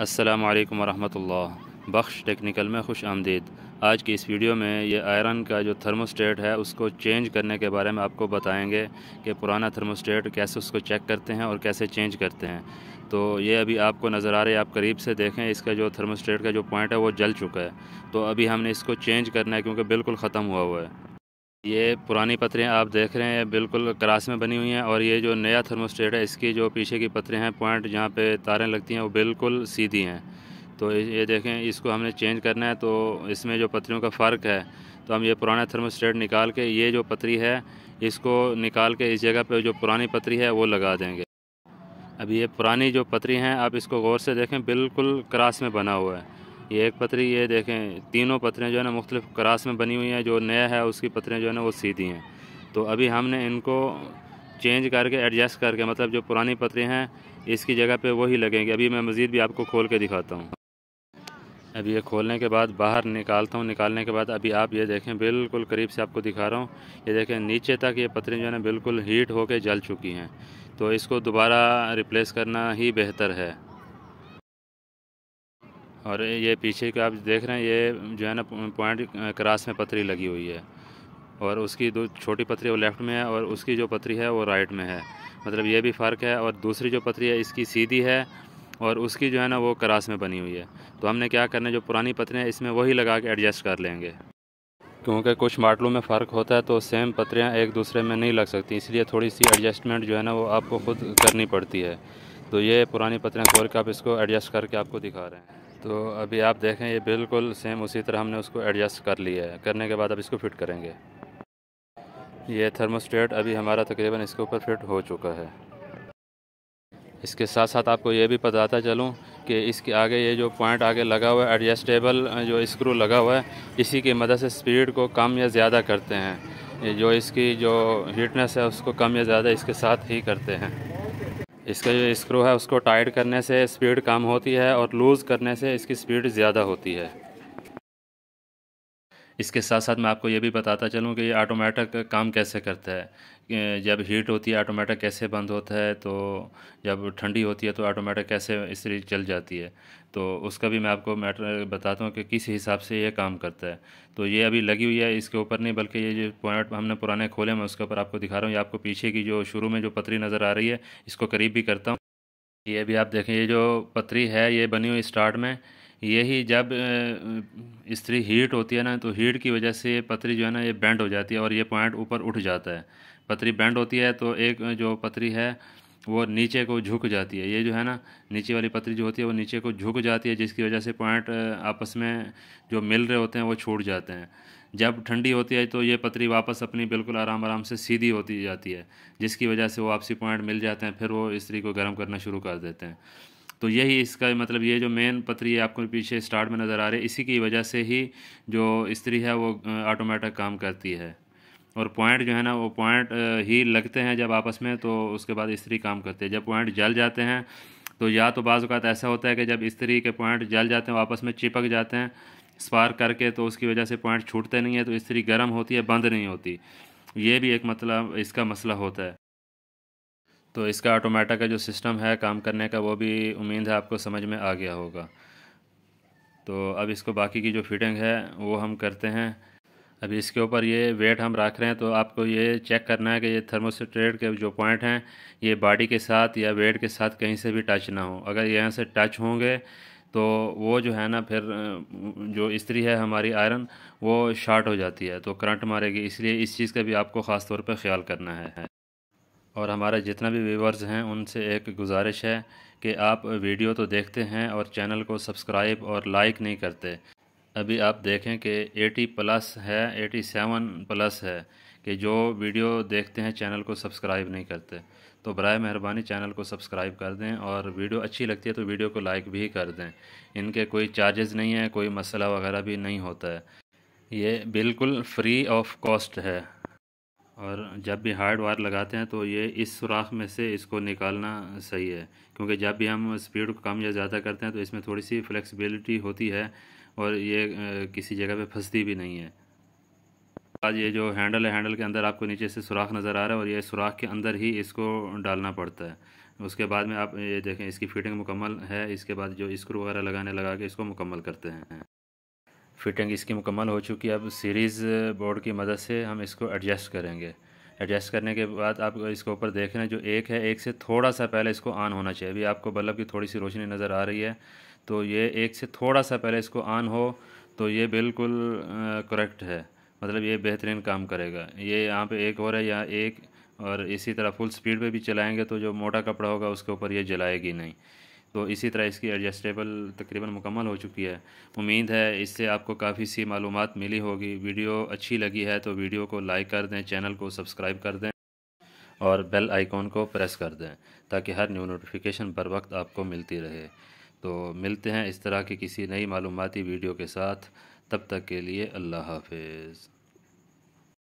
अस्सलाम वालेकुम रहमतुल्लाह बख्श टेक्निकल में खुश आमदीद आज की इस वीडियो में ये आयरन का जो थर्मोस्टेट है उसको चेंज करने के बारे में आपको बताएंगे कि पुराना थर्मोस्टेट कैसे उसको चेक करते हैं और कैसे चेंज करते हैं तो ये अभी आपको नज़र आ रहे है आप करीब से देखें इसका जो थर्मोस्टेट का जो पॉइंट है वो जल चुका है तो अभी हमने इसको चेंज करना है क्योंकि बिल्कुल ख़त्म हुआ हुआ है ये पुरानी पत्रियाँ आप देख रहे हैं बिल्कुल क्रास में बनी हुई हैं और ये जो नया थर्मोस्टेट है इसकी जो पीछे की पत्रियाँ हैं पॉइंट जहाँ पे तारें लगती हैं वो बिल्कुल सीधी हैं तो ये देखें इसको हमने चेंज करना है तो इसमें जो पत्रियों का फ़र्क है तो हम ये पुराना थर्मोस्टेट निकाल के ये जो पत्री है इसको निकाल के इस जगह पर जो पुरानी पत्री है वो लगा देंगे अब ये पुरानी जो पत्री हैं आप इसको गौर से देखें बिल्कुल क्रास में बना हुआ है ये एक पथरी ये देखें तीनों पथरें जो है ना मुख्तलिफ क्रास में बनी हुई हैं जो नया है उसकी पथरें जो है ना वो सीधी हैं तो अभी हमने इनको चेंज करके एडजस्ट करके मतलब जो पुरानी पथरें हैं इसकी जगह पे वही लगेंगे अभी मैं मज़ीद भी आपको खोल के दिखाता हूँ अभी ये खोलने के बाद बाहर निकालता हूँ निकालने के बाद अभी आप ये देखें बिल्कुल करीब से आपको दिखा रहा हूँ ये देखें नीचे तक ये पथरें जो है ना बिल्कुल हीट होकर जल चुकी हैं तो इसको दोबारा रिप्लेस करना ही बेहतर है और ये पीछे का आप देख रहे हैं ये जो है ना पॉइंट क्रास में पथरी लगी हुई है और उसकी दो छोटी पथरी वो लेफ़्ट में है और उसकी जो पथरी है वो राइट में है मतलब ये भी फ़र्क है और दूसरी जो पथरी है इसकी सीधी है और उसकी जो है ना वो क्रास में बनी हुई है तो हमने क्या करना है जो पुरानी पथरियाँ इसमें वही लगा के एडजस्ट कर लेंगे क्योंकि कुछ मॉडलों में फ़र्क होता है तो सेम पथरियाँ एक दूसरे में नहीं लग सकती इसलिए थोड़ी सी एडजस्टमेंट जो है ना वो आपको खुद करनी पड़ती है तो ये पुरानी पथरियाँ खोल के आप इसको एडजस्ट करके आपको दिखा रहे हैं तो अभी आप देखें ये बिल्कुल सेम उसी तरह हमने उसको एडजस्ट कर लिया है करने के बाद अब इसको फिट करेंगे ये थर्मोस्टेट अभी हमारा तकरीबन इसके ऊपर फिट हो चुका है इसके साथ साथ आपको ये भी बताता चलूँ कि इसके आगे ये जो पॉइंट आगे लगा हुआ है एडजस्टेबल जो स्क्रू लगा हुआ है इसी की मदद से स्पीड को कम या ज़्यादा करते हैं जो इसकी जो हीटनेस है उसको कम या ज़्यादा इसके साथ ही करते हैं इसका जो स्क्रू है उसको टाइट करने से स्पीड कम होती है और लूज़ करने से इसकी स्पीड ज़्यादा होती है इसके साथ साथ मैं आपको ये भी बताता चलूँ कि ये ऑटोमेटिक काम कैसे करता है जब हीट होती है ऑटोमेटिक कैसे बंद होता है तो जब ठंडी होती है तो ऑटोमेटिक कैसे इस्त्री चल जाती है तो उसका भी मैं आपको मैटर बताता हूँ कि किस हिसाब से ये काम करता है तो ये अभी लगी हुई है इसके ऊपर नहीं बल्कि ये जो पॉइंट हमने पुराने खोले मैं उसके ऊपर आपको दिखा रहा हूँ ये आपको पीछे की जो शुरू में जो पतरी नज़र आ रही है इसको करीब भी करता हूँ ये भी आप देखें ये जो पतरी है ये बनी हुई स्टार्ट में यही जब स्त्री हीट होती है ना तो हीट की वजह से ये पतरी जो है ना ये बैंड हो जाती है और ये पॉइंट ऊपर उठ जाता है पतरी बैंड होती है तो एक जो पतरी है वो नीचे को झुक जाती है ये जो है ना नीचे वाली पतरी जो होती है वो नीचे को झुक जाती है जिसकी वजह से पॉइंट आपस में जो मिल रहे होते हैं वो छूट जाते हैं जब ठंडी होती है तो ये पतरी वापस अपनी बिल्कुल आराम आराम से सीधी होती जाती है जिसकी वजह से वो आपसी पॉइंट मिल जाते हैं फिर वो स्त्री को गर्म करना शुरू कर देते हैं तो यही इसका मतलब ये जो मेन पत्री है आपको पीछे स्टार्ट में नज़र आ रही है इसी की वजह से ही जो स्त्री है वो ऑटोमेटिक काम करती है और पॉइंट जो है ना वो पॉइंट ही लगते हैं जब आपस में तो उसके बाद स्त्री काम करती है जब पॉइंट जल जाते हैं तो या तो बाज़ अवत ऐसा होता है कि जब स्त्री के पॉइंट जल जाते हैं आपस में चिपक जाते हैं स्पार करके तो उसकी वजह से पॉइंट छूटते नहीं है तो स्त्री गर्म होती है बंद नहीं होती ये भी एक मतलब इसका मसला होता है तो इसका ऑटोमेटा का जो सिस्टम है काम करने का वो भी उम्मीद है आपको समझ में आ गया होगा तो अब इसको बाकी की जो फिटिंग है वो हम करते हैं अभी इसके ऊपर ये वेट हम रख रहे हैं तो आपको ये चेक करना है कि ये थर्मोस्टेट के जो पॉइंट हैं ये बॉडी के साथ या वेट के साथ कहीं से भी टच ना हो अगर यहाँ से टच होंगे तो वो जो है ना फिर जो स्त्री है हमारी आयरन वो शार्ट हो जाती है तो करंट मारेगी इसलिए इस चीज़ का भी आपको ख़ास तौर पर ख्याल करना है और हमारे जितना भी व्यूवर्स हैं उनसे एक गुजारिश है कि आप वीडियो तो देखते हैं और चैनल को सब्सक्राइब और लाइक नहीं करते अभी आप देखें कि 80 प्लस है 87 प्लस है कि जो वीडियो देखते हैं चैनल को सब्सक्राइब नहीं करते तो बर मेहरबानी चैनल को सब्सक्राइब कर दें और वीडियो अच्छी लगती है तो वीडियो को लाइक भी कर दें इनके कोई चार्जेस नहीं है कोई मसला वगैरह भी नहीं होता है ये बिल्कुल फ्री ऑफ कॉस्ट है और जब भी हार्ड वायर लगाते हैं तो ये इस सुराख में से इसको निकालना सही है क्योंकि जब भी हम स्पीड को कम या ज़्यादा करते हैं तो इसमें थोड़ी सी फ्लेक्सिबिलिटी होती है और ये किसी जगह पे फंसती भी नहीं है आज ये जो हैंडल है हैंडल के अंदर आपको नीचे से सुराख नज़र आ रहा है और ये सुराख के अंदर ही इसको डालना पड़ता है उसके बाद में आप ये देखें इसकी फिटिंग मुकम्मल है इसके बाद जो स्क्रू वगैरह लगाने लगा के इसको मुकम्मल करते हैं फिटिंग इसकी मुकम्मल हो चुकी है अब सीरीज़ बोर्ड की मदद से हम इसको एडजस्ट करेंगे एडजस्ट करने के बाद आप इसके ऊपर देख रहे हैं जो एक है एक से थोड़ा सा पहले इसको ऑन होना चाहिए अभी आपको बल्ब की थोड़ी सी रोशनी नज़र आ रही है तो ये एक से थोड़ा सा पहले इसको ऑन हो तो ये बिल्कुल करेक्ट है मतलब ये बेहतरीन काम करेगा ये यहाँ पे एक हो रहा है यहाँ एक और इसी तरह फुल स्पीड पे भी चलाएंगे तो जो मोटा कपड़ा होगा उसके ऊपर ये जलाएगी नहीं तो इसी तरह इसकी एडजस्टेबल तकरीबन मुकम्मल हो चुकी है उम्मीद है इससे आपको काफ़ी सी मालूम मिली होगी वीडियो अच्छी लगी है तो वीडियो को लाइक कर दें चैनल को सब्सक्राइब कर दें और बेल आइकॉन को प्रेस कर दें ताकि हर न्यू नोटिफिकेशन बर वक्त आपको मिलती रहे तो मिलते हैं इस तरह की किसी नई मालूमती वीडियो के साथ तब तक के लिए अल्लाह हाफिज़